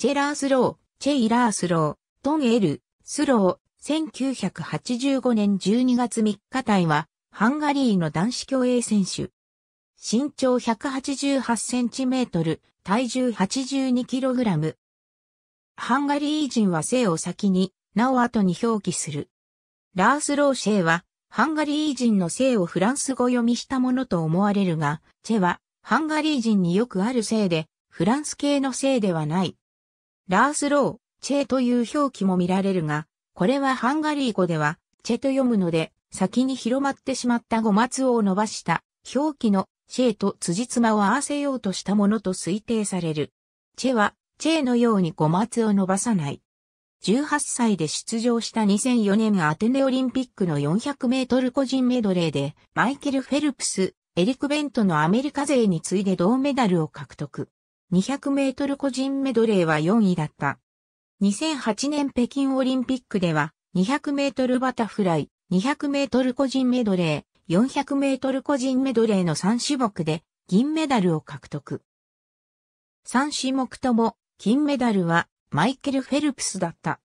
チェラースロー、チェイラースロー、トンエル、スロー、1985年12月3日隊は、ハンガリーの男子競泳選手。身長188センチメートル、体重82キログラム。ハンガリー人は姓を先に、なお後に表記する。ラースローシェイは、ハンガリー人の姓をフランス語読みしたものと思われるが、チェは、ハンガリー人によくある姓で、フランス系の姓ではない。ラースロー、チェという表記も見られるが、これはハンガリー語では、チェと読むので、先に広まってしまった語松を伸ばした表記のチェと辻褄を合わせようとしたものと推定される。チェは、チェのように語松を伸ばさない。18歳で出場した2004年アテネオリンピックの400メートル個人メドレーで、マイケル・フェルプス、エリク・ベントのアメリカ勢に次いで銅メダルを獲得。200メートル個人メドレーは4位だった。2008年北京オリンピックでは、200メートルバタフライ、200メートル個人メドレー、400メートル個人メドレーの3種目で銀メダルを獲得。3種目とも金メダルはマイケル・フェルプスだった。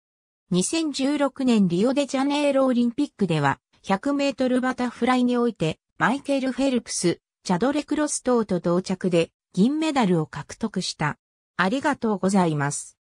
2016年リオデジャネイロオリンピックでは100メートルバタフライにおいてマイケル・フェルプス、チャドレクロス等と同着で銀メダルを獲得した。ありがとうございます。